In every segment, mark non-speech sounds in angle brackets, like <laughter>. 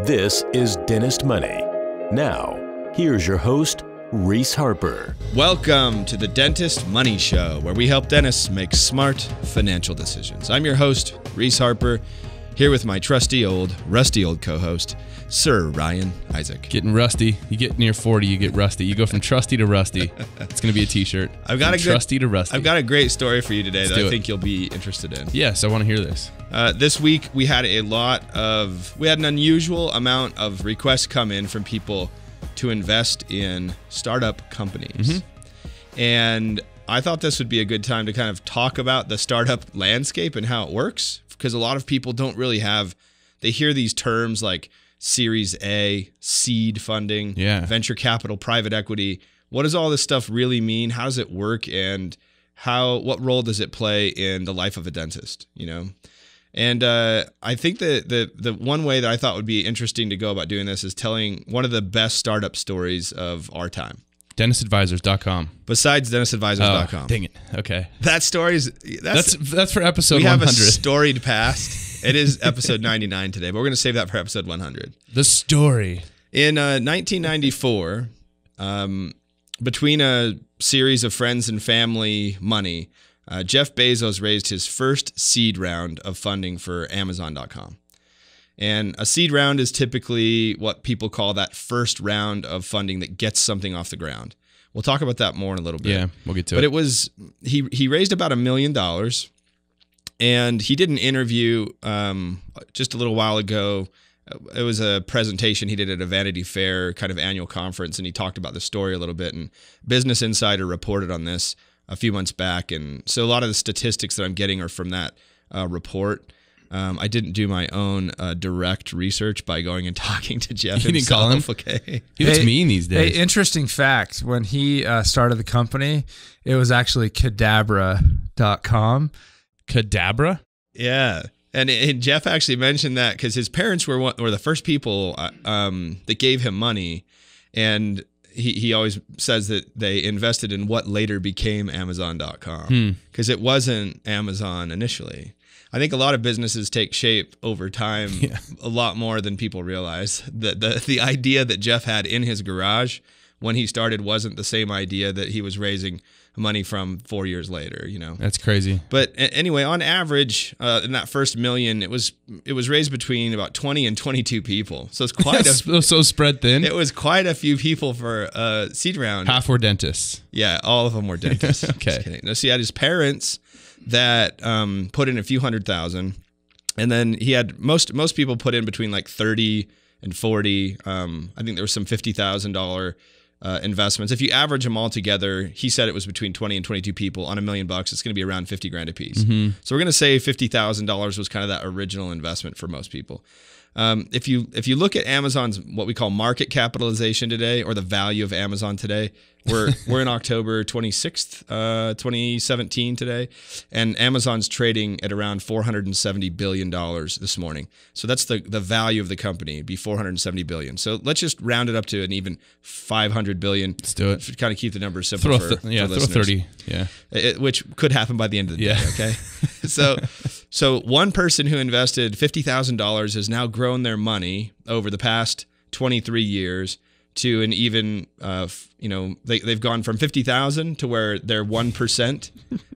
This is Dentist Money. Now, here's your host, Reese Harper. Welcome to the Dentist Money Show, where we help dentists make smart financial decisions. I'm your host, Reese Harper. Here with my trusty old, rusty old co host, Sir Ryan Isaac. Getting rusty. You get near 40, you get rusty. You go from trusty to rusty. <laughs> It's going to be a t shirt. I've got from a good, trusty to rusty. I've got a great story for you today Let's that I think it. you'll be interested in. Yes, I want to hear this. Uh, this week, we had a lot of, we had an unusual amount of requests come in from people to invest in startup companies. Mm-hmm. And I thought this would be a good time to kind of talk about the startup landscape and how it works because a lot of people don't really have they hear these terms like series A, seed funding, yeah. venture capital, private equity. What does all this stuff really mean? How does it work and how what role does it play in the life of a dentist, you know? And uh, I think that the the one way that I thought would be interesting to go about doing this is telling one of the best startup stories of our time. DennisAdvisors.com. Besides DennisAdvisors.com. Oh, dang it. Okay. That story's that's that's, that's for episode. We have a storied <laughs> past. it is episode 99 today, but we're gonna save that for episode 100. The story in uh, 1994, um, between a series of friends and family money, uh, Jeff Bezos raised his first seed round of funding for Amazon.com. And a seed round is typically what people call that first round of funding that gets something off the ground. We'll talk about that more in a little bit. Yeah, we'll get to but it. But it was he he raised about a million dollars, and he did an interview um, just a little while ago. It was a presentation he did at a Vanity Fair kind of annual conference, and he talked about the story a little bit. And Business Insider reported on this a few months back, and so a lot of the statistics that I'm getting are from that uh, report. Um, I didn't do my own uh, direct research by going and <laughs> talking to Jeff you Didn't call him? Okay, he looks hey, mean these days. Hey, interesting fact: when he uh, started the company, it was actually Cadabra.com. Cadabra. Yeah, and, and Jeff actually mentioned that because his parents were one, were the first people uh, um, that gave him money, and he, he always says that they invested in what later became Amazon.com because hmm. it wasn't Amazon initially. I think a lot of businesses take shape over time <laughs> yeah. a lot more than people realize. The, the the idea that Jeff had in his garage when he started wasn't the same idea that he was raising money from four years later. You know, that's crazy. But anyway, on average, uh, in that first million, it was it was raised between about twenty and twenty two people. So it's <laughs> quite a, so, spread thin. It was quite a few people for a uh, seed round. Half were dentists. Yeah, all of them were dentists. <laughs> okay. No, see, had his parents, that um, put in a few hundred thousand, and then he had most most people put in between like thirty and forty. Um, I think there was some fifty thousand uh, investments. If you average them all together, he said it was between twenty and twenty-two people on a million bucks. It's going to be around fifty grand a piece. Mm-hmm. So we're going to say fifty thousand dollars was kind of that original investment for most people. Um, if you if you look at Amazon's what we call market capitalization today, or the value of Amazon today, we're <laughs> we're in October 26th, uh, 2017 today, and Amazon's trading at around 470 billion dollars this morning. So that's the the value of the company It'd be 470 billion. So let's just round it up to an even 500 billion. Let's do it. Kind of keep the numbers simple. Throw for, th- yeah, for throw listeners. 30. Yeah, it, which could happen by the end of the yeah. day. Okay, <laughs> so. So one person who invested $50,000 has now grown their money over the past 23 years to an even, uh, you know, they, they've gone from 50,000 to where their 1%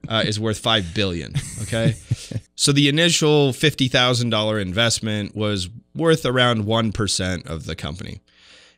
uh, is worth 5 billion. Okay. <laughs> so the initial $50,000 investment was worth around 1% of the company.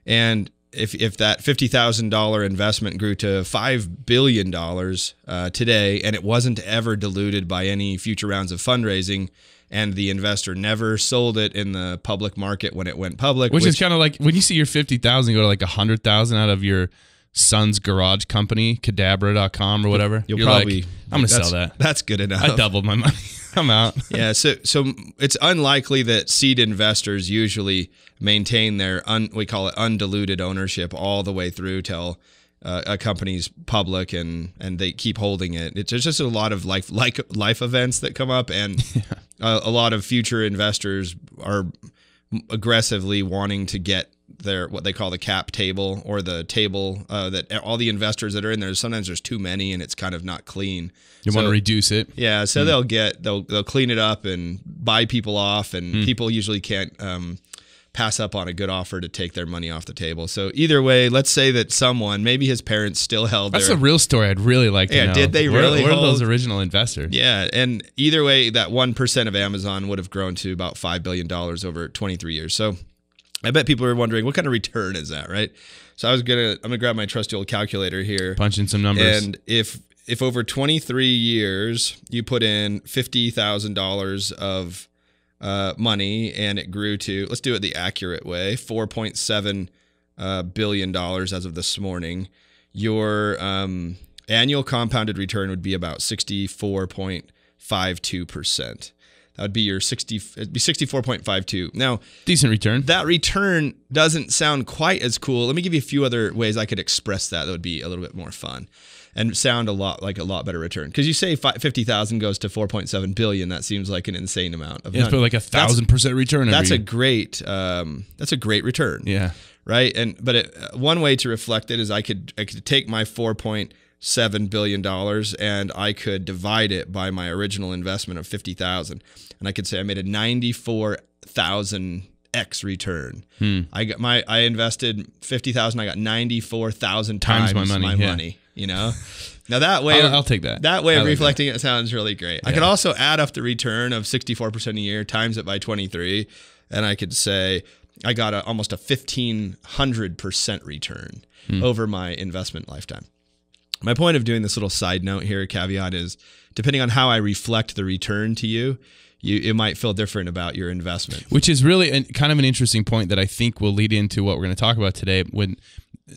And if if that fifty thousand dollar investment grew to five billion dollars uh, today, and it wasn't ever diluted by any future rounds of fundraising, and the investor never sold it in the public market when it went public, which, which is kind of like when you see your fifty thousand go to like a hundred thousand out of your son's garage company, cadabra.com or whatever. You'll probably like, I'm gonna sell that. That's good enough. I doubled my money. Come out. <laughs> yeah, so so it's unlikely that seed investors usually maintain their un, we call it undiluted ownership all the way through till uh, a company's public and and they keep holding it. It's just a lot of life like life events that come up, and <laughs> yeah. a, a lot of future investors are aggressively wanting to get their what they call the cap table or the table uh, that all the investors that are in there. Sometimes there's too many and it's kind of not clean. You so, want to reduce it. Yeah, so mm. they'll get they'll they'll clean it up and buy people off, and mm. people usually can't. Um, pass up on a good offer to take their money off the table. So either way, let's say that someone, maybe his parents still held. That's their, a real story. I'd really like to yeah, Did they really? Where hold, those original investors? Yeah, and either way, that one percent of Amazon would have grown to about five billion dollars over 23 years. So I bet people are wondering what kind of return is that, right? So I was gonna I'm gonna grab my trusty old calculator here. Punch in some numbers. And if if over 23 years you put in $50,000 of uh, money and it grew to let's do it the accurate way, 4.7 uh, billion dollars as of this morning, your um, annual compounded return would be about 64.52 percent. That would be your 60, it'd be 64.52. Now, decent return. That return doesn't sound quite as cool. Let me give you a few other ways I could express that that would be a little bit more fun and sound a lot like a lot better return. Because you say 50,000 goes to 4.7 billion, that seems like an insane amount of yeah, money. like a thousand percent return. That's a year. great, um, that's a great return. Yeah. Right. And, but it, uh, one way to reflect it is I could, I could take my 4. point seven billion dollars and I could divide it by my original investment of fifty thousand, and I could say I made a ninety four thousand X return. Hmm. I got my I invested fifty thousand. I got ninety four thousand times, times, my money. My yeah. money you know, now that way I'll, I'll take that. That way i of reflecting it sounds really great. Yeah. I could also add up the return of sixty four percent a year times it by twenty three, and I could say I got a, almost a fifteen hundred percent return hmm. over my investment lifetime. My point of doing this little side note here, caveat is depending on how I reflect the return to you, you it might feel different about your investment. Which is really an, kind of an interesting point that I think will lead into what we're going to talk about today. When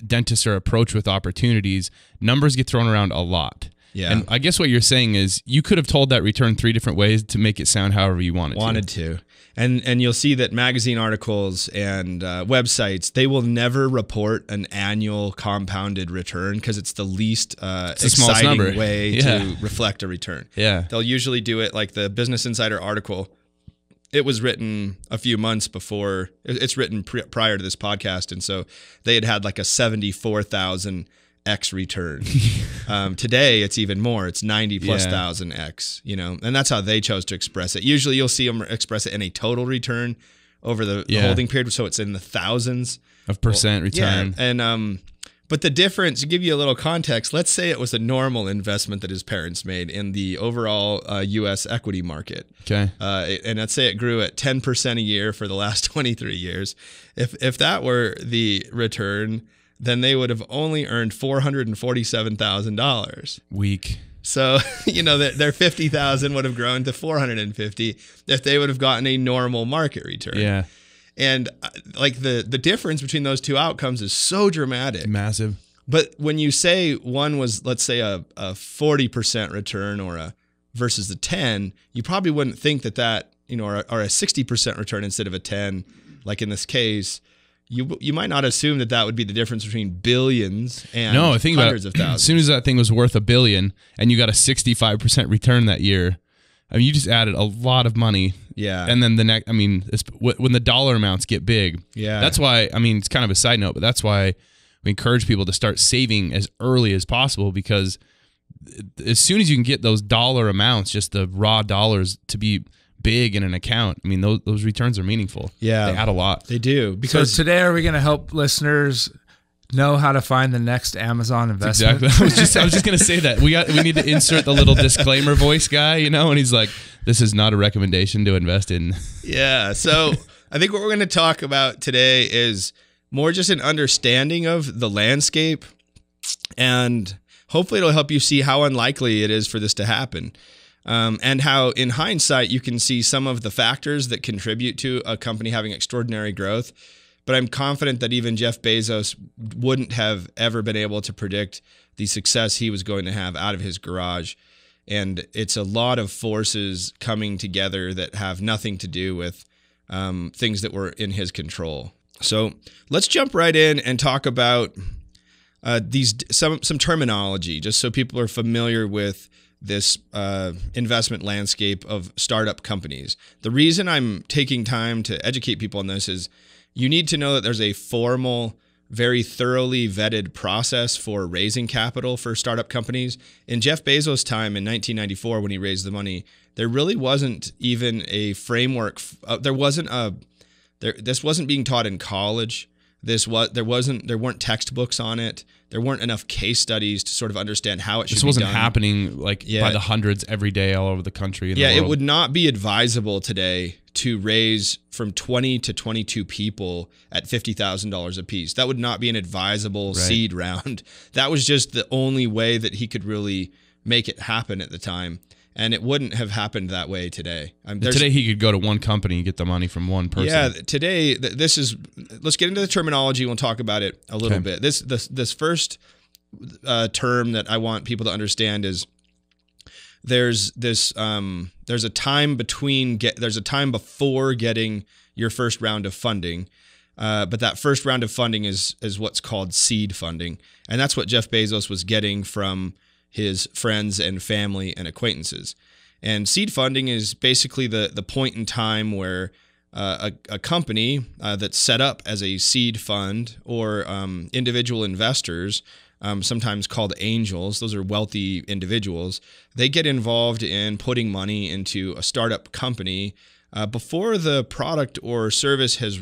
dentists are approached with opportunities, numbers get thrown around a lot. Yeah. And I guess what you're saying is you could have told that return three different ways to make it sound however you wanted, wanted to. Wanted to and and you'll see that magazine articles and uh, websites they will never report an annual compounded return because it's the least uh, it's exciting way <laughs> yeah. to reflect a return. Yeah, they'll usually do it like the Business Insider article. It was written a few months before. It's written prior to this podcast, and so they had had like a seventy-four thousand X return. <laughs> um, today, it's even more. It's 90 plus yeah. thousand X, you know, and that's how they chose to express it. Usually you'll see them express it in a total return over the, yeah. the holding period. So it's in the thousands of percent well, return. Yeah, and, um, but the difference, to give you a little context, let's say it was a normal investment that his parents made in the overall uh, U.S. equity market. Okay. Uh, and let's say it grew at 10% a year for the last <laughs> 23 years. If, if that were the return, then they would have only earned $447,000. Weak. So, <laughs> you know, their, their 50,000 would have grown to 450 if they would have gotten a normal market return. Yeah. And uh, like the the difference between those two outcomes is so dramatic. massive. But when you say one was let's say a, a 40% return or a versus the 10, you probably wouldn't think that that, you know, or, or a 60% return instead of a 10 like in this case you you might not assume that that would be the difference between billions and no, think hundreds about of thousands. As soon as that thing was worth a billion and you got a 65% return that year, I mean, you just added a lot of money. Yeah. And then the next, I mean, when the dollar amounts get big. Yeah. That's why, I mean, it's kind of a side note, but that's why we encourage people to start saving as early as possible because uh, as soon as you can get those dollar amounts, just the raw dollars to be big in an account, I mean, those, those returns are meaningful. Yeah. They add a lot. They do. Because so today, are we going to help listeners know how to find the next Amazon investment. Exactly. I was just just gonna <laughs> say that. We got we need to insert the little disclaimer voice guy, you know, and he's like, This is not a recommendation to invest in. Yeah. So <laughs> I think what we're gonna talk about today is more just an understanding of the landscape and hopefully it'll help you see how unlikely it is for this to happen. Um, and how, in hindsight, you can see some of the factors that contribute to a company having extraordinary growth. But I'm confident that even Jeff Bezos wouldn't have ever been able to predict the success he was going to have out of his garage. And it's a lot of forces coming together that have nothing to do with um, things that were in his control. So let's jump right in and talk about uh, these some some terminology, just so people are familiar with this uh, investment landscape of startup companies. The reason I'm taking time to educate people on this is you need to know that there's a formal, very thoroughly vetted process for raising capital for startup companies. In Jeff Bezos' time in 1994, when he raised the money, there really wasn't even a framework. Uh, there wasn't a there, this wasn't being taught in college. This was there wasn't there weren't textbooks on it. There weren't enough case studies to sort of understand how it should. This wasn't happening like yeah. by the hundreds every day all over the country. Yeah, the it would not be advisable today to raise from 20 to 22 people at $50,000 apiece. That would not be an advisable right. seed round. <laughs> That was just the only way that he could really make it happen at the time and it wouldn't have happened that way today. Um, today he could go to one company and get the money from one person. Yeah, today th this is. Let's get into the terminology. We'll talk about it a little okay. bit. This this this first uh, term that I want people to understand is there's this um, there's a time between get there's a time before getting your first round of funding. Uh, but that first round of funding is is what's called seed funding, and that's what Jeff Bezos was getting from his friends and family and acquaintances. And seed funding is basically the, the point in time where uh, a, a, company uh, that's set up as a seed fund or um, individual investors, um, sometimes called angels, those are wealthy individuals, they get involved in putting money into a startup company uh, before the product or service has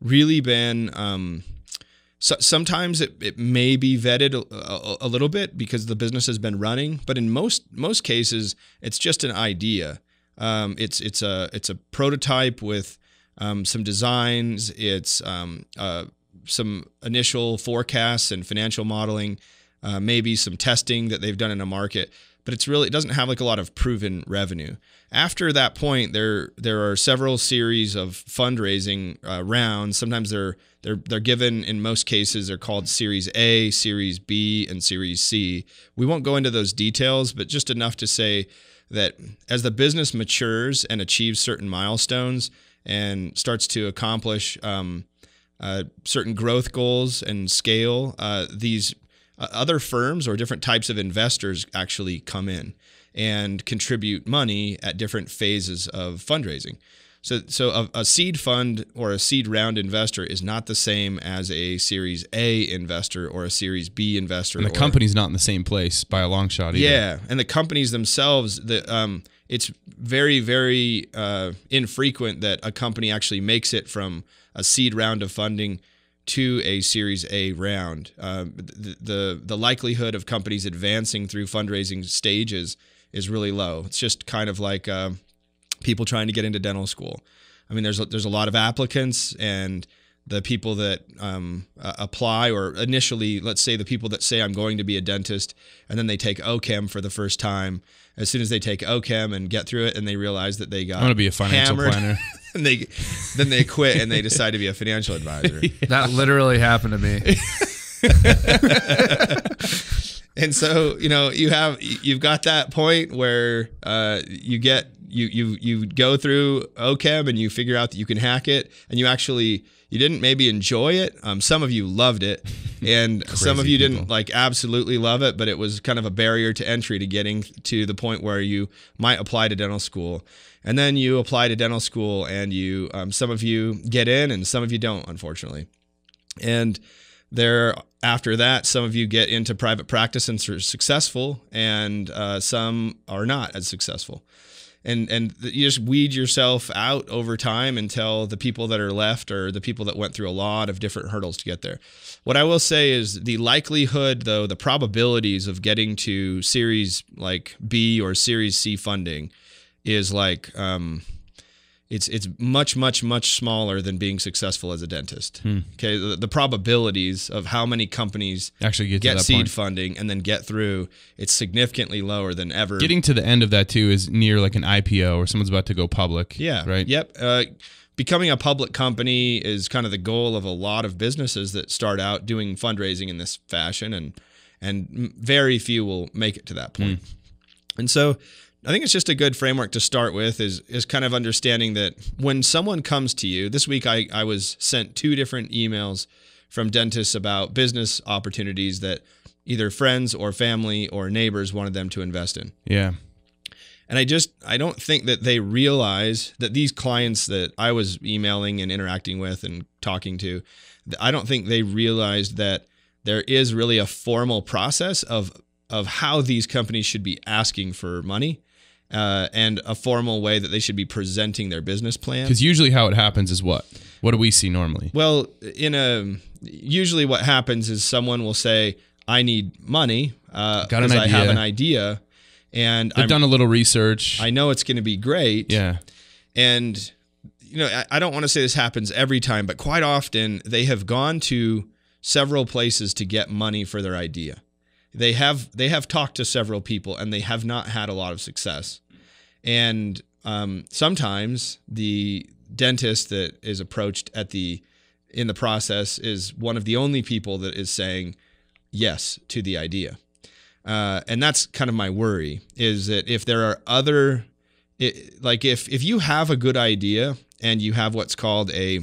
really been um, so sometimes it, it may be vetted a, a, a, little bit because the business has been running, but in most most cases, it's just an idea. Um, it's it's a it's a prototype with um, some designs. It's um, uh, some initial forecasts and financial modeling, uh, maybe some testing that they've done in a market. But it's really it doesn't have like a lot of proven revenue. After that point, there there are several series of fundraising uh, rounds. Sometimes they're they're they're given in most cases they're called series A, series B, and series C. We won't go into those details, but just enough to say that as the business matures and achieves certain milestones and starts to accomplish um, uh, certain growth goals and scale, uh, these uh, other firms or different types of investors actually come in and contribute money at different phases of fundraising. So, so a, a, seed fund or a seed round investor is not the same as a Series A investor or a Series B investor. And the or, company's not in the same place by a long shot. Either. Yeah, and the companies themselves, the um, it's very, very uh, infrequent that a company actually makes it from a seed round of funding to a Series A round. Uh, the, the the likelihood of companies advancing through fundraising stages is really low. It's just kind of like. Uh, people trying to get into dental school. I mean, there's a, there's a lot of applicants, and the people that um, uh, apply, or initially, let's say the people that say I'm going to be a dentist, and then they take OChem for the first time. As soon as they take OChem and get through it, and they realize that they got I going to be a financial hammered, planner, and <laughs> they then they quit and they decide to be a financial advisor. <laughs> That literally happened to me. <laughs> and so you know you have you've got that point where uh, you get you you you go through OChem and you figure out that you can hack it, and you actually you didn't maybe enjoy it. Um, some of you loved it, <laughs> and some of you people. didn't like absolutely love it, but it was kind of a barrier to entry to getting to the point where you might apply to dental school. And then you apply to dental school, and you um, some of you get in, and some of you don't, unfortunately. And there after that some of you get into private practice and are successful and uh, some are not as successful and and you just weed yourself out over time until the people that are left are the people that went through a lot of different hurdles to get there. What I will say is the likelihood, though, the probabilities of getting to Series like B or Series C funding is like um, it's it's much much much smaller than being successful as a dentist. Hmm. Okay, the, the, probabilities of how many companies actually get, get seed point. funding and then get through it's significantly lower than ever. Getting to the end of that too is near like an IPO or someone's about to go public. Yeah. Right. Yep. Uh, becoming a public company is kind of the goal of a lot of businesses that start out doing fundraising in this fashion, and and very few will make it to that point. Hmm. And so I think it's just a good framework to start with is is kind of understanding that when someone comes to you, this week I, I was sent two different emails from dentists about business opportunities that either friends or family or neighbors wanted them to invest in. Yeah. And I just I don't think that they realize that these clients that I was emailing and interacting with and talking to, I don't think they realized that there is really a formal process of of how these companies should be asking for money uh, and a formal way that they should be presenting their business plan. Because usually, how it happens is what? What do we see normally? Well, in a usually, what happens is someone will say, "I need money uh, idea. I have an idea," and I've done a little research. I know it's going to be great. Yeah, and you know, I, I don't want to say this happens every time, but quite often they have gone to several places to get money for their idea they have they have talked to several people and they have not had a lot of success. And um, sometimes the dentist that is approached at the in the process is one of the only people that is saying yes to the idea. Uh, and that's kind of my worry is that if there are other it, like if if you have a good idea and you have what's called a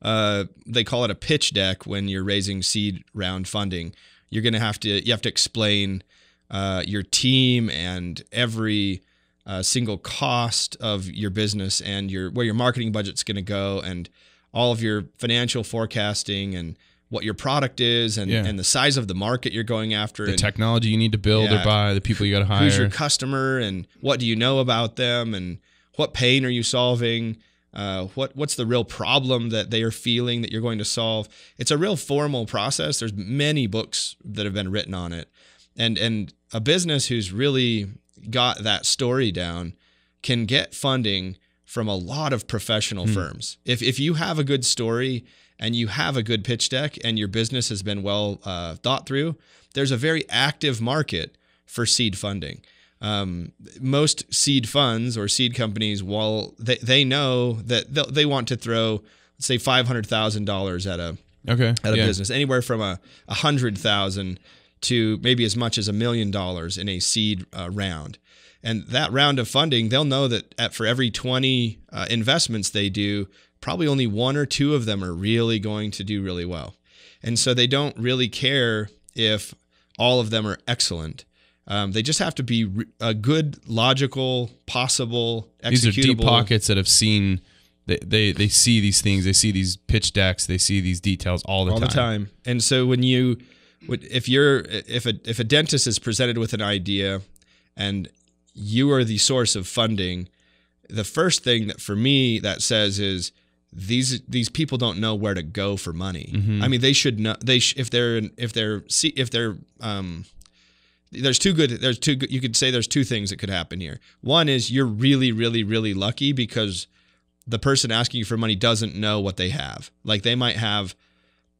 uh, they call it a pitch deck when you're raising seed round funding you're going to have to you have to explain uh, your team and every uh, single cost of your business and your where your marketing budget's going to go and all of your financial forecasting and what your product is and, yeah. and the size of the market you're going after. The and, technology you need to build yeah, or buy, the people you got to hire. Who's your customer and what do you know about them and what pain are you solving? uh, what what's the real problem that they are feeling that you're going to solve. It's a real formal process. There's many books that have been written on it, and and a business who's really got that story down can get funding from a lot of professional mm. firms. If if you have a good story and you have a good pitch deck and your business has been well uh, thought through, there's a very active market for seed funding um, most seed funds or seed companies, while they, they know that they want to throw, say, five hundred thousand dollars at a okay at a yeah. business, anywhere from a, a hundred thousand to maybe as much as a million dollars in a seed uh, round. And that round of funding, they'll know that at, for every 20 uh, investments they do, probably only one or two of them are really going to do really well. And so they don't really care if all of them are excellent um, they just have to be re- a good, logical, possible, executable. These are deep pockets that have seen they, they they see these things. They see these pitch decks. They see these details all the all time. the time. And so when you if you're if a if a dentist is presented with an idea and you are the source of funding, the first thing that for me that says is these these people don't know where to go for money. Mm-hmm. I mean, they should know they sh- if they're if they're if they're um, there's two good there's two you could say there's two things that could happen here. One is you're really really really lucky because the person asking you for money doesn't know what they have. Like they might have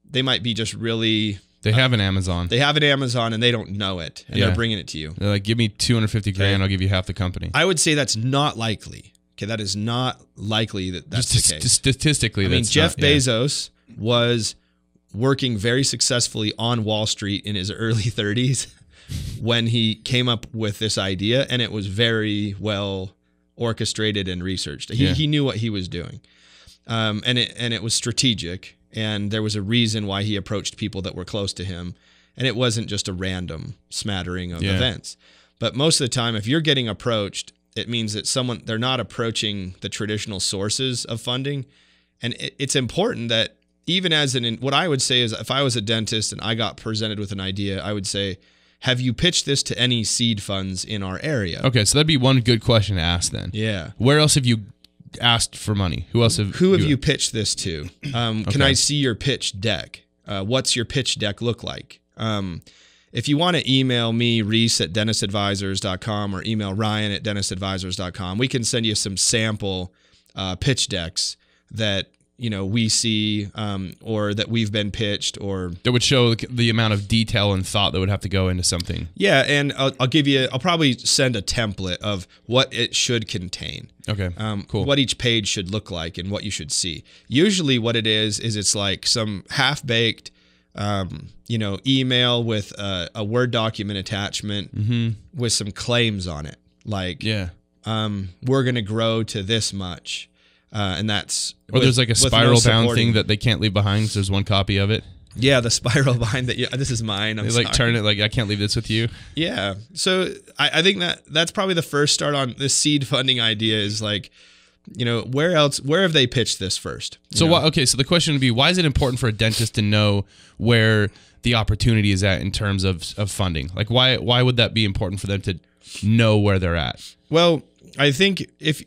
they might be just really they uh, have an Amazon. They have an Amazon and they don't know it and yeah. they're bringing it to you. They're like give me 250 grand, okay. I'll give you half the company. I would say that's not likely. Okay, that is not likely that that's just the case. Statistically, I mean Jeff not, yeah. Bezos was working very successfully on Wall Street in his early 30s <laughs> when he came up with this idea, and it was very well orchestrated and researched. He, yeah. he knew what he was doing, um, and it and it was strategic, and there was a reason why he approached people that were close to him, and it wasn't just a random smattering of yeah. events. But most of the time, if you're getting approached, it means that someone they're not approaching the traditional sources of funding, and it, it's important that even as an what I would say is if I was a dentist and I got presented with an idea, I would say have you pitched this to any seed funds in our area? Okay, so that'd be one good question to ask then. Yeah. Where else have you asked for money? Who else have Who have you, you pitched this to? Um, okay. Can I see your pitch deck? Uh, what's your pitch deck look like? Um, if you want to email me, Reese at dentisadvisors.com or email Ryan at dentisadvisors.com, we can send you some sample uh, pitch decks that you know we see um, or that we've been pitched or that would show the amount of detail and thought that would have to go into something yeah and i'll, I'll give you i'll probably send a template of what it should contain okay um, cool what each page should look like and what you should see usually what it is is it's like some half-baked um, you know email with a, a word document attachment mm-hmm. with some claims on it like yeah um, we're going to grow to this much uh, and that's or with, there's like a spiral no bound thing that they can't leave behind. Cause there's one copy of it. Yeah, the <laughs> spiral bound that. Yeah, this is mine. I'm they like sorry. turn it like I can't leave this with you. Yeah, so I, I think that that's probably the first start on this seed funding idea is like, you know, where else? Where have they pitched this first? So why, okay, so the question would be, why is it important for a dentist to know where the opportunity is at in terms of of funding? Like, why why would that be important for them to know where they're at? Well, I think if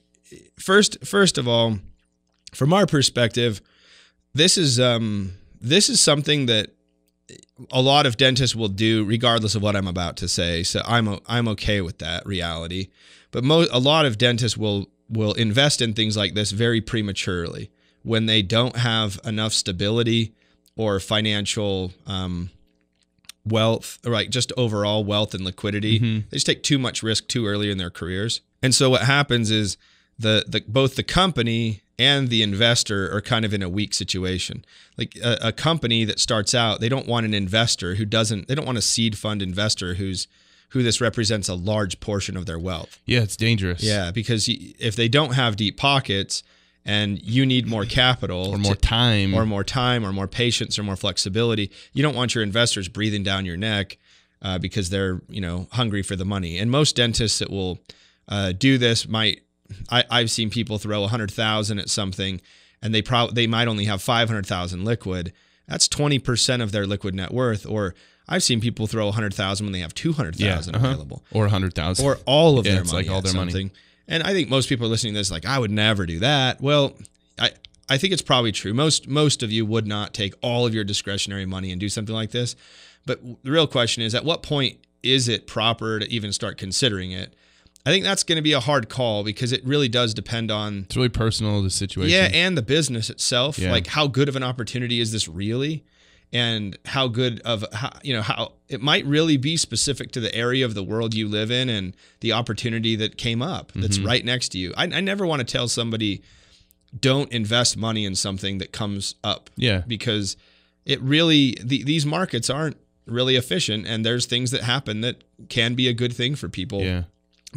first first of all, from our perspective, this is um, this is something that a lot of dentists will do regardless of what I'm about to say. So I'm I'm okay with that reality. But mo- a lot of dentists will will invest in things like this very prematurely when they don't have enough stability or financial um, wealth, or like just overall wealth and liquidity. Mm-hmm. They just take too much risk too early in their careers. And so what happens is the, the both the company and the investor are kind of in a weak situation. Like a, a, company that starts out, they don't want an investor who doesn't, they don't want a seed fund investor who's, who this represents a large portion of their wealth. Yeah, it's dangerous. Yeah, because if they don't have deep pockets and you need more capital or more to, time or more time or more patience or more flexibility, you don't want your investors breathing down your neck uh, because they're, you know, hungry for the money. And most dentists that will uh, do this might I, I've seen people throw a hundred thousand at something, and they probably they might only have five hundred thousand liquid. That's twenty percent of their liquid net worth, or I've seen people throw a hundred thousand when they have two hundred thousand yeah, uh-huh. available, or a hundred thousand, or all of yeah, their it's money, like all their something. money. And I think most people listening to this like, I would never do that. Well, I I think it's probably true. Most most of you would not take all of your discretionary money and do something like this. But the real question is, at what point is it proper to even start considering it? I think that's going to be a hard call because it really does depend on. It's really personal the situation. Yeah, and the business itself. Yeah. Like, how good of an opportunity is this really? And how good of how, you know how it might really be specific to the area of the world you live in and the opportunity that came up that's mm-hmm. right next to you. I, I never want to tell somebody don't invest money in something that comes up. Yeah, because it really the, these markets aren't really efficient, and there's things that happen that can be a good thing for people. Yeah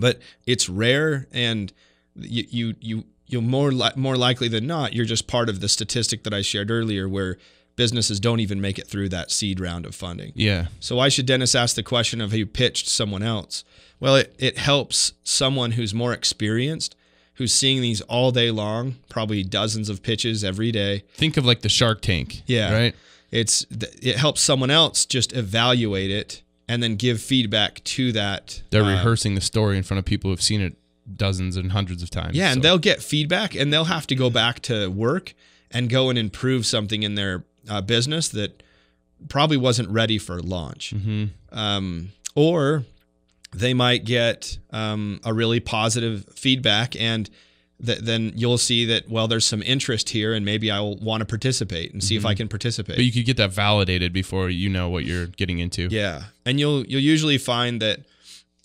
but it's rare, and you you you you more li- more likely than not you're just part of the statistic that I shared earlier where businesses don't even make it through that seed round of funding. Yeah. So why should Dennis ask the question of who pitched someone else? Well, it, it helps someone who's more experienced, who's seeing these all day long, probably dozens of pitches every day. Think of like the Shark Tank. Yeah. Right. It's it helps someone else just evaluate it and then give feedback to that. They're uh, rehearsing the story in front of people who've seen it dozens and hundreds of times. Yeah, so. and they'll get feedback and they'll have to go back to work and go and improve something in their uh, business that probably wasn't ready for launch. Mm-hmm. Um, or they might get um, a really positive feedback and th- then you'll see that well there's some interest here and maybe i'll want to participate and see mm-hmm. if i mm-hmm. can participate but you could get that validated before you know what you're getting into yeah and you'll you'll usually find that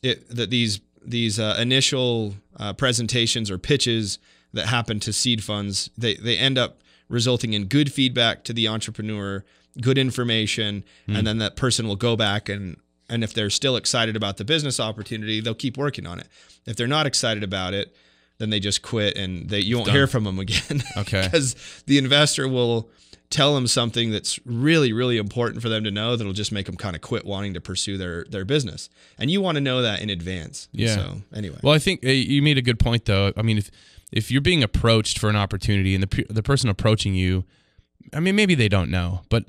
it that these these uh, initial uh, presentations or pitches that happen to seed funds they they end up resulting in good feedback to the entrepreneur good information mm-hmm. and mm. then that person will go back and and if they're still excited about the business opportunity they'll keep working on it if they're not excited about it then they just quit and they you won't hear from them again. <laughs> Okay. Because the investor will tell them something that's really really important for them to know that'll just make them kind of quit wanting to pursue their their business and you want to know that in advance yeah so anyway well i think you made a good point though i mean if if you're being approached for an opportunity and the, the person approaching you i mean maybe they don't know but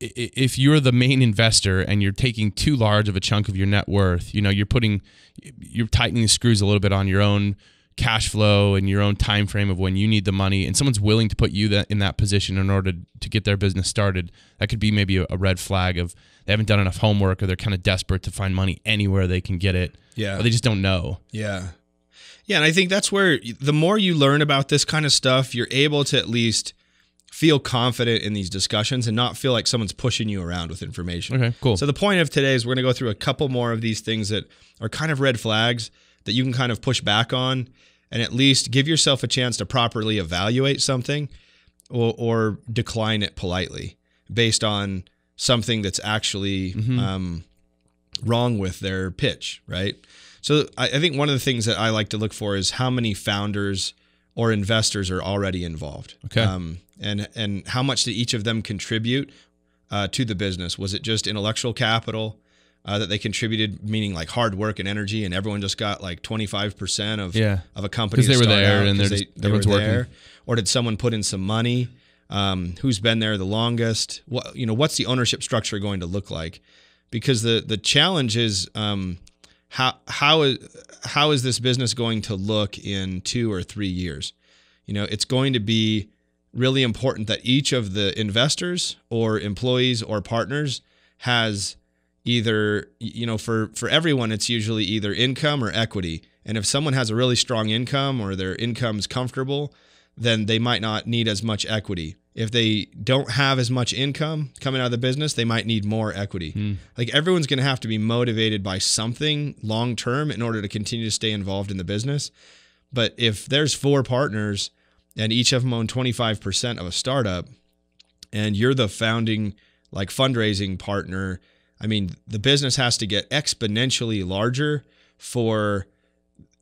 if you're the main investor and you're taking too large of a chunk of your net worth you know you're putting you're tightening the screws a little bit on your own cash flow and your own time frame of when you need the money and someone's willing to put you that in that position in order to get their business started that could be maybe a, a red flag of they haven't done enough homework or they're kind of desperate to find money anywhere they can get it yeah they just don't know yeah yeah and i think that's where the more you learn about this kind of stuff you're able to at least feel confident in these discussions and not feel like someone's pushing you around with information okay cool so the point of today is we're going to go through a couple more of these things that are kind of red flags that you can kind of push back on and at least give yourself a chance to properly evaluate something or, or decline it politely based on something that's actually mm-hmm. um, wrong with their pitch, right? So I, I think one of the things that I like to look for is how many founders or investors are already involved. Okay. Um, and and how much did each of them contribute uh, to the business? Was it just intellectual capital? uh, that they contributed, meaning like hard work and energy, and everyone just got like 25% of, yeah. of a company. Because they were there and they're just, Working. Or did someone put in some money? Um, who's been there the longest? What, you know, what's the ownership structure going to look like? Because the, the challenge is um, how, how, is, how is this business going to look in two or three years? You know, it's going to be really important that each of the investors or employees or partners has – either you know for for everyone it's usually either income or equity and if someone has a really strong income or their income's comfortable then they might not need as much equity if they don't have as much income coming out of the business they might need more equity mm. like everyone's going to have to be motivated by something long term in order to continue to stay involved in the business but if there's four partners and each of them own 25% of a startup and you're the founding like fundraising partner I mean, the business has to get exponentially larger for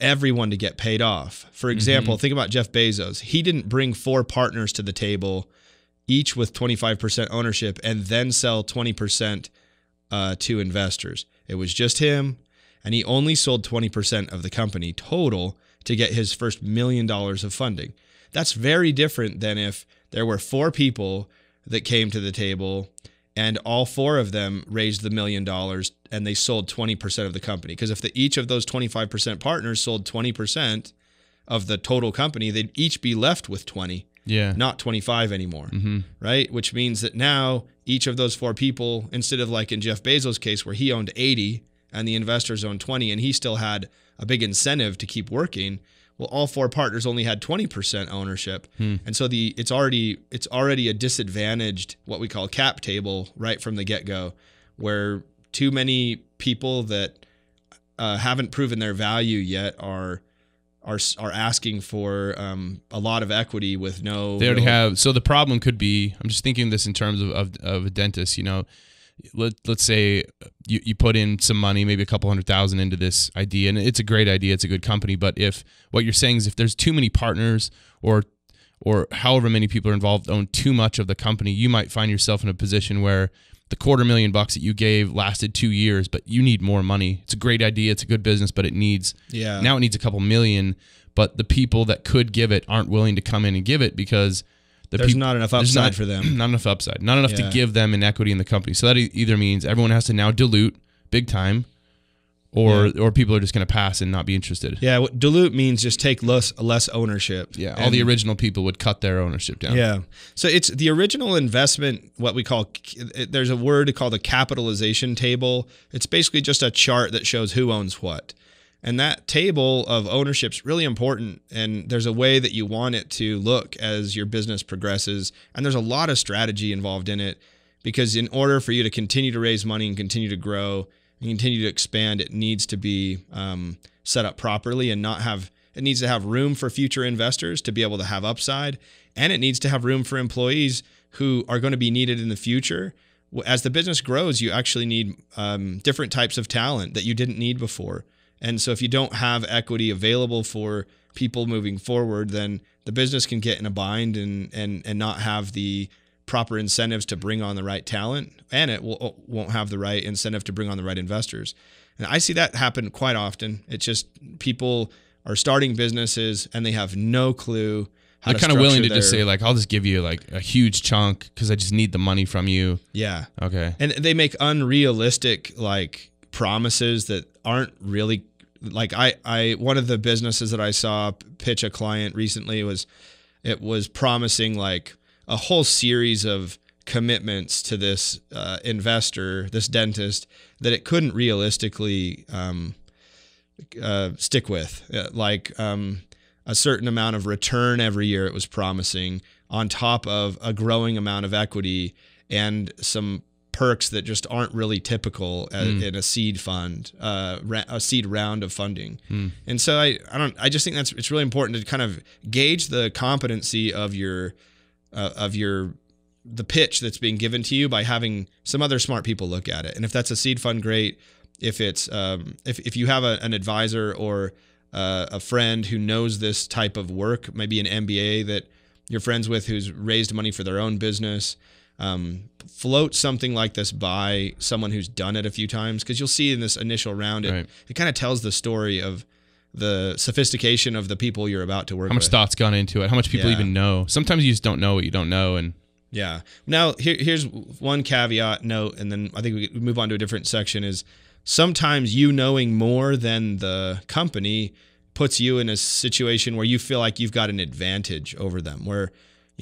everyone to get paid off. For mm-hmm. example, mm-hmm. think about Jeff Bezos. He didn't bring four partners to the table, each with 25% ownership, and then sell 20% uh, to investors. It was just him, and he only sold 20% of the company total to get his first million dollars of funding. That's very different than if there were four people that came to the table and all four of them raised the million dollars and they sold 20% of the company because if the, each of those 25% partners sold 20% of the total company they'd each be left with 20 yeah not 25 anymore mm-hmm. right which means that now each of those four people instead of like in jeff bezos case where he owned 80 and the investors owned 20 and he still had a big incentive to keep working well all four partners only had 20% ownership hmm. and so the it's already it's already a disadvantaged what we call cap table right from the get-go where too many people that uh, haven't proven their value yet are are are asking for um, a lot of equity with no. They already real... have. So the problem could be. I'm just thinking this in terms of, of of a dentist. You know, let, let's say you, you put in some money, maybe a couple hundred thousand into this idea, and it's a great idea, it's a good company. But if what you're saying is if there's too many partners or or however many people are involved own too much of the company, you might find yourself in a position where the quarter million bucks that you gave lasted two years, but you need more money. It's a great idea, it's a good business, but it needs yeah now it needs a couple million, but the people that could give it aren't willing to come in and give it because the there's not enough upside not, for them. <clears throat> Not enough upside. Not enough yeah. to give them an equity in the company. So that either means everyone has to now dilute big time, or yeah. or people are just going to pass and not be interested. Yeah, dilute means just take less less ownership. Yeah, all the original people would cut their ownership down. Yeah, so it's the original investment. What we call there's a word called the capitalization table. It's basically just a chart that shows who owns what. And that table of ownership is really important. And there's a way that you want it to look as your business progresses. And there's a lot of strategy involved in it because, in order for you to continue to raise money and continue to grow and continue to expand, it needs to be um, set up properly and not have, it needs to have room for future investors to be able to have upside. And it needs to have room for employees who are going to be needed in the future as the business grows, you actually need um, different types of talent that you didn't need before. And so if you don't have equity available for people moving forward, then the business can get in a bind and and and not have the proper incentives to bring on the right talent and it will, won't have the right incentive to bring on the right investors. And I see that happen quite often. It's just people are starting businesses and they have no clue how They're kind of willing to their... just say like I'll just give you like a huge chunk cuz I just need the money from you. Yeah. Okay. And they make unrealistic like promises that aren't really like I I one of the businesses that I saw pitch a client recently was it was promising like a whole series of commitments to this uh, investor, this dentist that it couldn't realistically um, uh, stick with, uh, like um, a certain amount of return every year. It was promising on top of a growing amount of equity and some perks that just aren't really typical mm. in a seed fund, uh, a seed round of funding. Mm. And so I, I don't, I just think that's it's really important to kind of gauge the competency of your, uh, of your, the pitch that's being given to you by having some other smart people look at it. And if that's a seed fund, great. If it's, um, if if you have a, an advisor or uh, a friend who knows this type of work, maybe an MBA that you're friends with who's raised money for their own business um, float something like this by someone who's done it a few times because you'll see in this initial round it, right. it kind of tells the story of the sophistication of the people you're about to work how much with. thought's gone into it how much people yeah. even know sometimes you just don't know what you don't know and yeah now here, here's one caveat note and then i think we move on to a different section is sometimes you knowing more than the company puts you in a situation where you feel like you've got an advantage over them where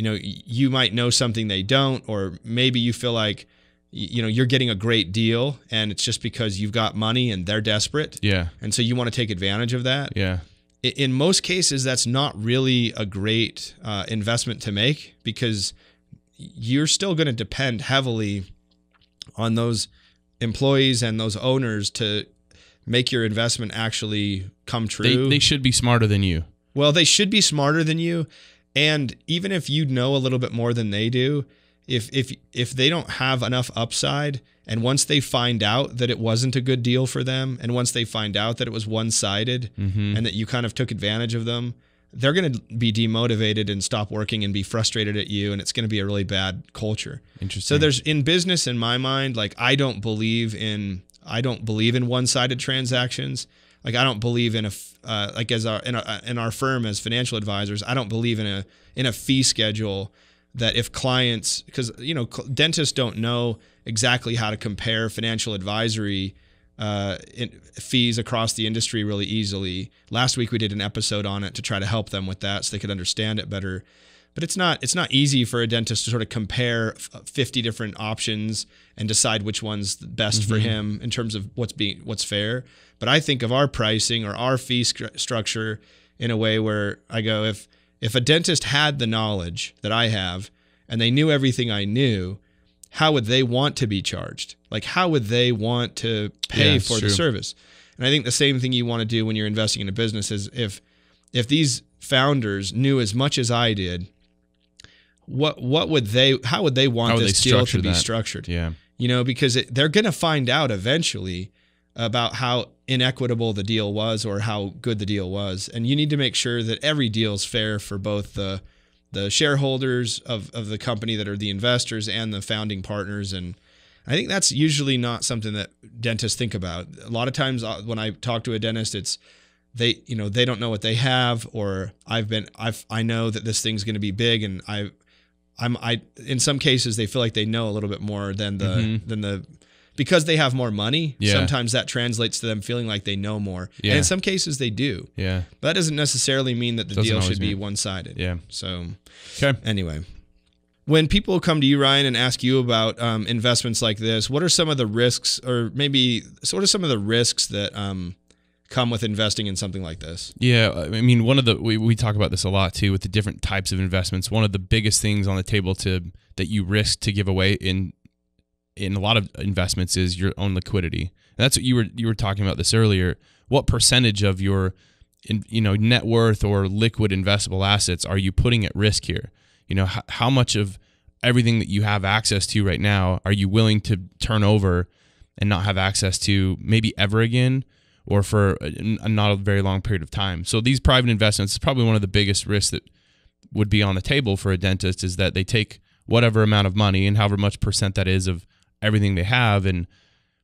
you know you might know something they don't or maybe you feel like you know you're getting a great deal and it's just because you've got money and they're desperate yeah and so you want to take advantage of that yeah in most cases that's not really a great uh, investment to make because you're still going to depend heavily on those employees and those owners to make your investment actually come true they, they should be smarter than you well they should be smarter than you and even if you know a little bit more than they do, if if if they don't have enough upside and once they find out that it wasn't a good deal for them and once they find out that it was one-sided mm-hmm. and that you kind of took advantage of them, they're going to be demotivated and stop working and be frustrated at you and it's going to be a really bad culture interesting so there's in business in my mind like i don't believe in i don't believe in one-sided transactions like I don't believe in a uh, like as our in, a, in our firm as financial advisors, I don't believe in a in a fee schedule that if clients because you know dentists don't know exactly how to compare financial advisory uh, fees across the industry really easily. Last week we did an episode on it to try to help them with that so they could understand it better. But it's not it's not easy for a dentist to sort of compare uh, 50 different options and decide which one's best mm -hmm. for mm-hmm. him in terms of what's being what's fair. But I think of our pricing or our fee st- structure in a way where I go, if if a dentist had the knowledge that I have and they knew everything I knew, how would they want to be charged? Like how would they want to pay yeah, for true. the service? And I think the same thing you want to do when you're investing in a business is if if these founders knew as much as I did, what what would they how would they want this deal to be that? structured? Yeah. You know, because it, they're going to find out eventually about how inequitable the deal was or how good the deal was. And you need to make sure that every deal is fair for both the the shareholders of, of the company that are the investors and the founding partners. And I think that's usually not something that dentists think about. A lot of times uh, when I talk to a dentist, it's they, you know, they don't know what they have, or I've been, I've, I know that this thing's going to be big and I, I'm, I, in some cases they feel like they know a little bit more than the, mm -hmm. than the, because they have more money, yeah. sometimes that translates to them feeling like they know more. Yeah. And in some cases they do. Yeah. But that doesn't necessarily mean that the doesn't deal should be one sided. Yeah. So okay. anyway. When people come to you, Ryan, and ask you about um, investments like this, what are some of the risks, or maybe sort of some of the risks that um, come with investing in something like this? Yeah, I mean, one of the we, we talk about this a lot too with the different types of investments. One of the biggest things on the table to that you risk to give away in in a lot of investments is your own liquidity. And that's what you were you were talking about this earlier. What percentage of your in, you know net worth or liquid investable assets are you putting at risk here? You know how, how much of everything that you have access to right now are you willing to turn over and not have access to maybe ever again or for a, a not a very long period of time. So these private investments is probably one of the biggest risks that would be on the table for a dentist is that they take whatever amount of money and however much percent that is of everything they have and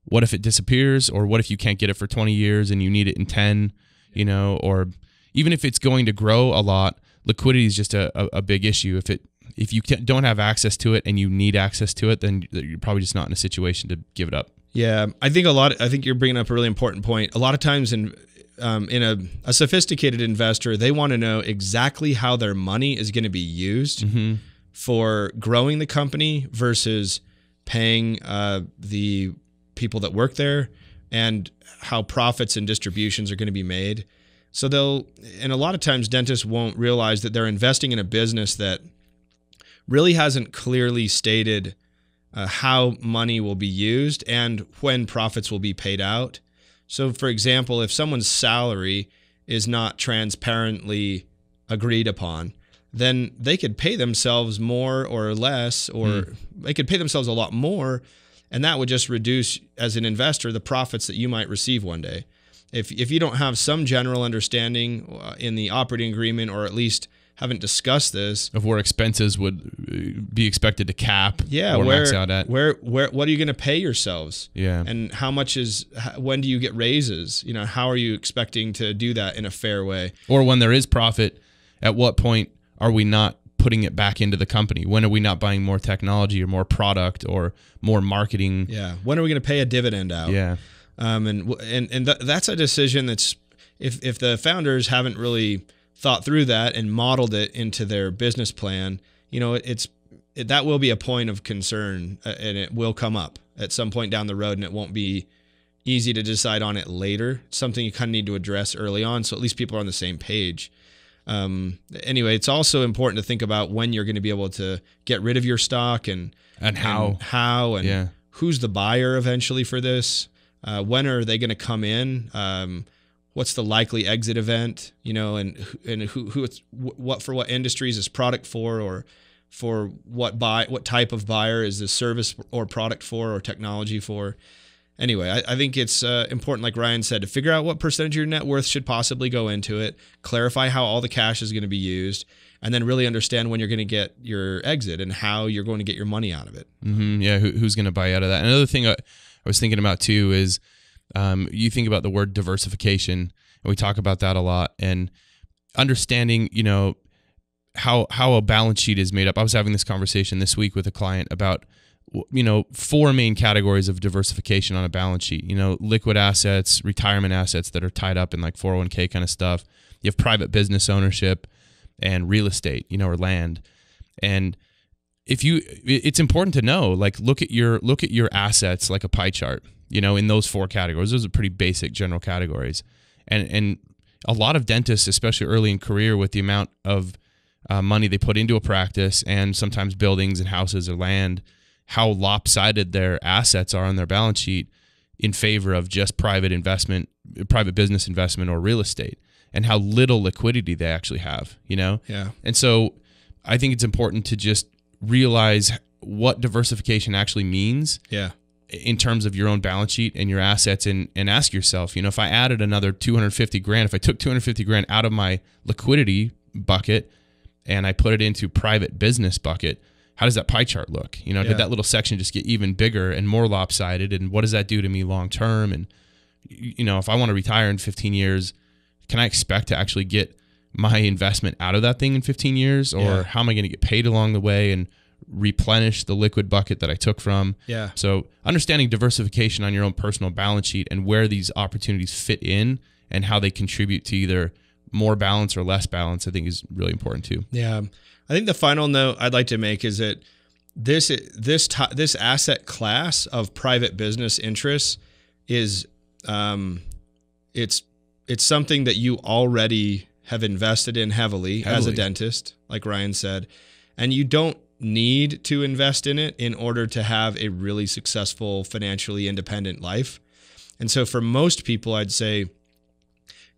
what if it disappears or what if you can't get it for 20 years and you need it in 10 you know or even if it's going to grow a lot liquidity is just a, a, a big issue if it if you don't have access to it and you need access to it then you're probably just not in a situation to give it up yeah i think a lot i think you're bringing up a really important point a lot of times in um, in a, a sophisticated investor they want to know exactly how their money is going to be used mm-hmm. for growing the company versus paying uh, the people that work there and how profits and distributions are going to be made. So they'll, and a lot of times dentists won't realize that they're investing in a business that really hasn't clearly stated uh, how money will be used and when profits will be paid out. So, for example, if someone's salary is not transparently agreed upon, then they could pay themselves more or less, or mm. they could pay themselves a lot more. And that would just reduce, as an investor, the profits that you might receive one day. If, if you don't have some general understanding uh, in the operating agreement, or at least haven't discussed this, of where expenses would uh, be expected to cap, yeah, where, where where what are you going to pay yourselves, yeah, and how much is when do you get raises? You know, how are you expecting to do that in a fair way, or when there is profit, at what point are we not putting it back into the company? When are we not buying more technology or more product or more marketing? Yeah. When are we going to pay a dividend out? Yeah. Um, and and and th- that's a decision that's if if the founders haven't really thought through that and modeled it into their business plan, you know, it's it, that will be a point of concern uh, and it will come up at some point down the road and it won't be easy to decide on it later. It's something you kind of need to address early on so at least people are on the same page um, anyway, it's also important to think about when you're going to be able to get rid of your stock and and how and how and yeah. who's the buyer eventually for this. Uh, when are they going to come in? Um, what's the likely exit event? You know, and and who who it's what for what industries is product for or for what buy what type of buyer is this service or product for or technology for? anyway, I, I think it's uh, important, like Ryan said, to figure out what percentage of your net worth should possibly go into it, clarify how all the cash is going to be used, and then really understand when you're going to get your exit and how you're going to get your money out of it. Mm-hmm. Yeah, who, who's going to buy out of that? Another thing I, I was thinking about too is um, you think about the word diversification, and we talk about that a lot, and understanding, you know, how how a balance sheet is made up. I was having this conversation this week with a client about you know four main categories of diversification on a balance sheet you know liquid assets retirement assets that are tied up in like 401k kind of stuff you have private business ownership and real estate you know or land and if you it's important to know like look at your look at your assets like a pie chart you know in those four categories those are pretty basic general categories and and a lot of dentists especially early in career with the amount of uh, money they put into a practice and sometimes buildings and houses or land how lopsided their assets are on their balance sheet in favor of just private investment, private business investment or real estate and how little liquidity they actually have, you know? Yeah. And so I think it's important to just realize what diversification actually means. Yeah. In terms of your own balance sheet and your assets and and ask yourself, you know, if I added another 250 grand, if I took 250 grand out of my liquidity bucket and I put it into private business bucket, how does that pie chart look? You know, yeah. did that little section just get even bigger and more lopsided? And what does that do to me long term? And you know, if I want to retire in 15 years, can I expect to actually get my investment out of that thing in 15 years, or yeah. how am I going to get paid along the way and replenish the liquid bucket that I took from? Yeah. So understanding diversification on your own personal balance sheet and where these opportunities fit in and how they contribute to either more balance or less balance, I think is really important too. Yeah. I think the final note I'd like to make is that this this this asset class of private business interests is um, it's it's something that you already have invested in heavily, heavily as a dentist, like Ryan said, and you don't need to invest in it in order to have a really successful financially independent life. And so for most people I'd say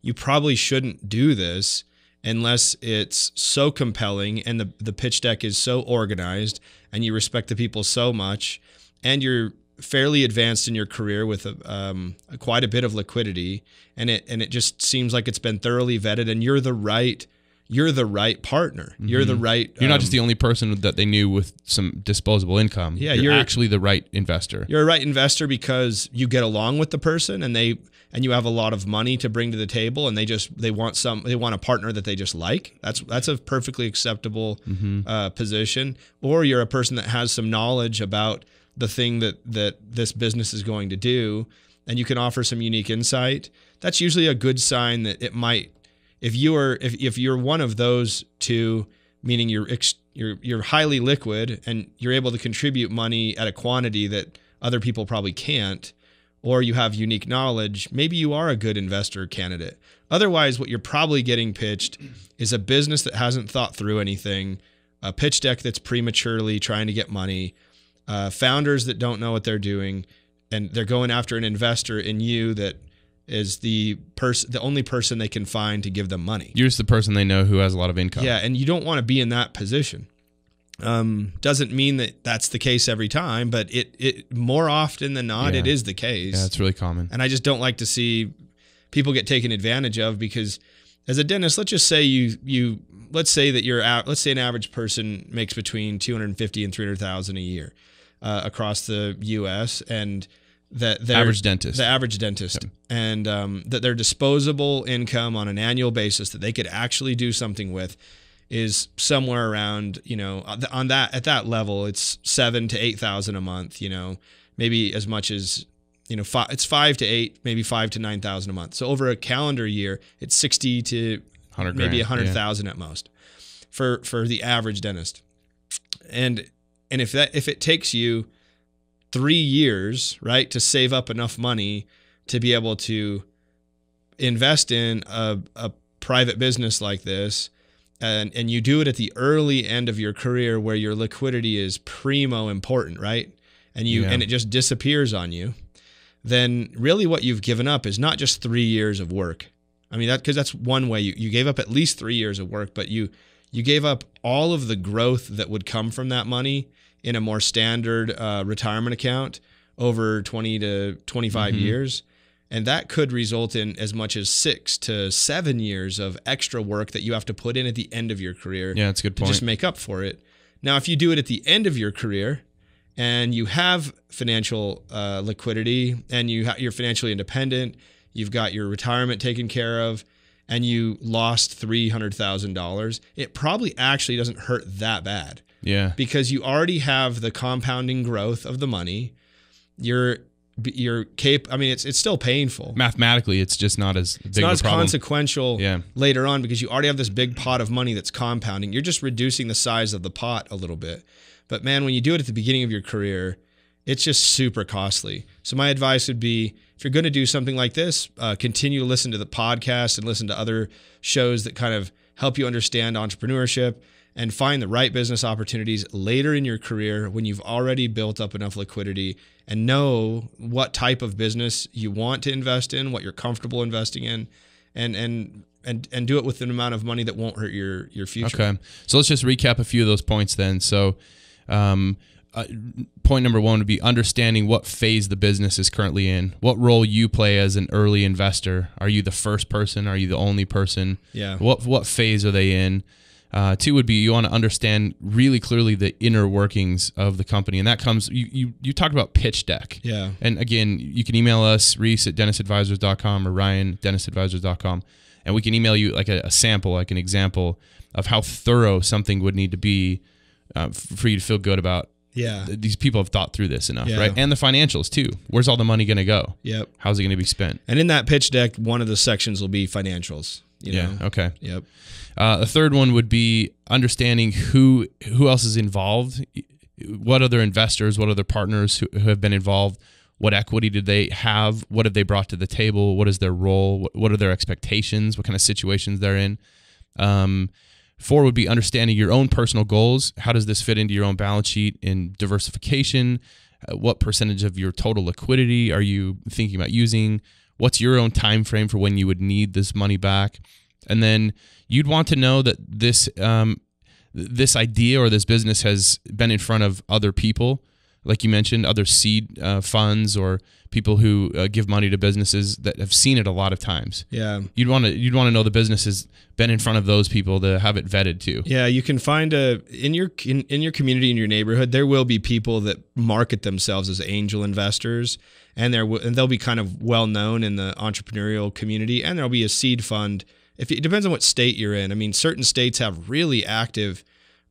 you probably shouldn't do this unless it's so compelling and the, the pitch deck is so organized and you respect the people so much and you're fairly advanced in your career with a, uh, um, quite a bit of liquidity and it and it just seems like it's been thoroughly vetted and you're the right you're the right partner. Mm-hmm. You're the mm-hmm. right. You're um, not just the only person that they knew with some disposable income. Yeah, you're, you're actually the right investor. You're a right investor because you get along with the person and they and you have a lot of money to bring to the table and they just they want some they want a partner that they just like that's that's a perfectly acceptable mm-hmm. uh, position or you're a person that has some knowledge about the thing that that this business is going to do and you can offer some unique insight that's usually a good sign that it might if you are if, if you're one of those two meaning you're ex, you're you're highly liquid and you're able to contribute money at a quantity that other people probably can't or you have unique knowledge, maybe you are a good investor candidate. Otherwise, what you're probably getting pitched is a business that hasn't thought through anything, a pitch deck that's prematurely trying to get money, uh, founders that don't know what they're doing, and they're going after an investor in you that is the person the only person they can find to give them money. You're just the person they know who has a lot of income. Yeah, and you don't want to be in that position. Um, doesn't mean that that's the case every time, but it it more often than not yeah. it is the case. Yeah, that's really common. And I just don't like to see people get taken advantage of because as a dentist, let's just say you you let's say that you're out. Let's say an average person makes between two hundred fifty and three hundred thousand a year uh, across the U.S. and that their average dentist, the average dentist, yep. and um, that their disposable income on an annual basis that they could actually do something with is somewhere around you know uh, on that at that level it's seven to eight thousand a month you know maybe as much as you know five, it's five to eight maybe five to nine thousand a month so over a calendar year it's 60 to 100 maybe a hundred thousand yeah. at most for for the average dentist and and if that if it takes you three years right to save up enough money to be able to invest in a, a private business like this and and you do it at the early end of your career where your liquidity is primo important, right? And you yeah. and it just disappears on you, then really what you've given up is not just three years of work. I mean that because that's one way you, you gave up at least three years of work, but you you gave up all of the growth that would come from that money in a more standard uh, retirement account over 20 to 25 mm-hmm. years and that could result in as much as six to seven years of extra work that you have to put in at the end of your career. Yeah, that's a good point. just make up for it. Now, if you do it at the end of your career and you have financial uh, liquidity and you ha- you're financially independent, you've got your retirement taken care of, and you lost $300,000, it probably actually doesn't hurt that bad. Yeah. Because you already have the compounding growth of the money. You're your cape. I mean, it's it's still painful. Mathematically, it's just not as big it's not as problem. consequential yeah. later on because you already have this big pot of money that's compounding. You're just reducing the size of the pot a little bit. But man, when you do it at the beginning of your career, it's just super costly. So my advice would be if you're going to do something like this, uh, continue to listen to the podcast and listen to other shows that kind of help you understand entrepreneurship and find the right business opportunities later in your career when you've already built up enough liquidity and know what type of business you want to invest in, what you're comfortable investing in, and and and and do it with an amount of money that won't hurt your your future. Okay, so let's just recap a few of those points then. So. Um, uh, point number one would be understanding what phase the business is currently in, what role you play as an early investor. Are you the first person? Are you the only person? Yeah. What what phase are they in? Uh, two would be you want to understand really clearly the inner workings of the company, and that comes you you, you talked about pitch deck. Yeah. And again, you can email us Reese at dennisadvisors.com or Ryan at dentisadvisors.com, and we can email you like a, a sample, like an example of how thorough something would need to be uh, for you to feel good about. Yeah. These people have thought through this enough, yeah. right? And the financials too. Where's all the money going to go? Yep. How's it going to be spent? And in that pitch deck, one of the sections will be financials. You know? yeah. Okay. Yep. Uh, a third one would be understanding who who else is involved, what other investors, what other partners who, who have been involved, what equity do they have, what have they brought to the table, what is their role, what, what are their expectations, what kind of situations they're in. Um, Four would be understanding your own personal goals. How does this fit into your own balance sheet and diversification? Uh, what percentage of your total liquidity are you thinking about using? what's your own time frame for when you would need this money back and then you'd want to know that this um, this idea or this business has been in front of other people like you mentioned other seed uh, funds or people who uh, give money to businesses that have seen it a lot of times. Yeah, you'd want to you'd want to know the business has been in front of those people to have it vetted too. Yeah, you can find a in your in, in your community in your neighborhood there will be people that market themselves as angel investors, and there and they'll be kind of well known in the entrepreneurial community, and there'll be a seed fund. If it depends on what state you're in, I mean, certain states have really active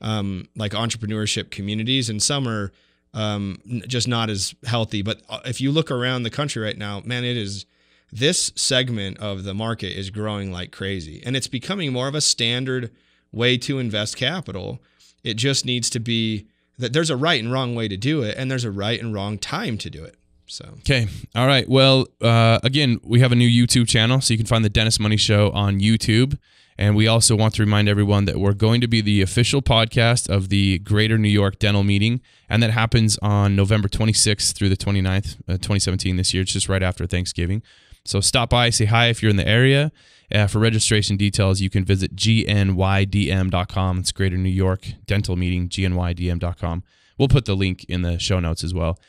um, like entrepreneurship communities, and some are um, just not as healthy. But uh, if you look around the country right now, man, it is this segment of the market is growing like crazy, and it's becoming more of a standard way to invest capital. It just needs to be that there's a right and wrong way to do it, and there's a right and wrong time to do it. So okay, all right. Well, uh, again, we have a new YouTube channel, so you can find the Dennis Money Show on YouTube. And we also want to remind everyone that we're going to be the official podcast of the Greater New York Dental Meeting. And that happens on November 26th through the 29th, uh, 2017 this year. It's just right after Thanksgiving. So stop by, say hi if you're in the area. Uh, for registration details, you can visit gnydm.com. It's Greater New York Dental Meeting, gnydm.com. We'll put the link in the show notes as well.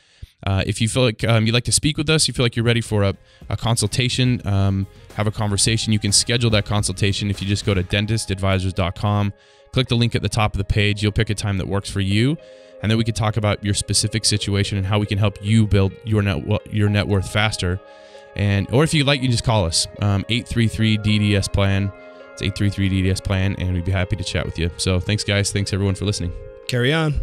Uh, if you feel like um, you'd like to speak with us, you feel like you're ready for a, a consultation, um, have a conversation, you can schedule that consultation if you just go to dentistadvisors.com, click the link at the top of the page. You'll pick a time that works for you. And then we can talk about your specific situation and how we can help you build your net, your net worth faster. And, or if you'd like, you just call us 833 um, DDS plan. It's 833 DDS plan, and we'd be happy to chat with you. So thanks, guys. Thanks, everyone, for listening. Carry on.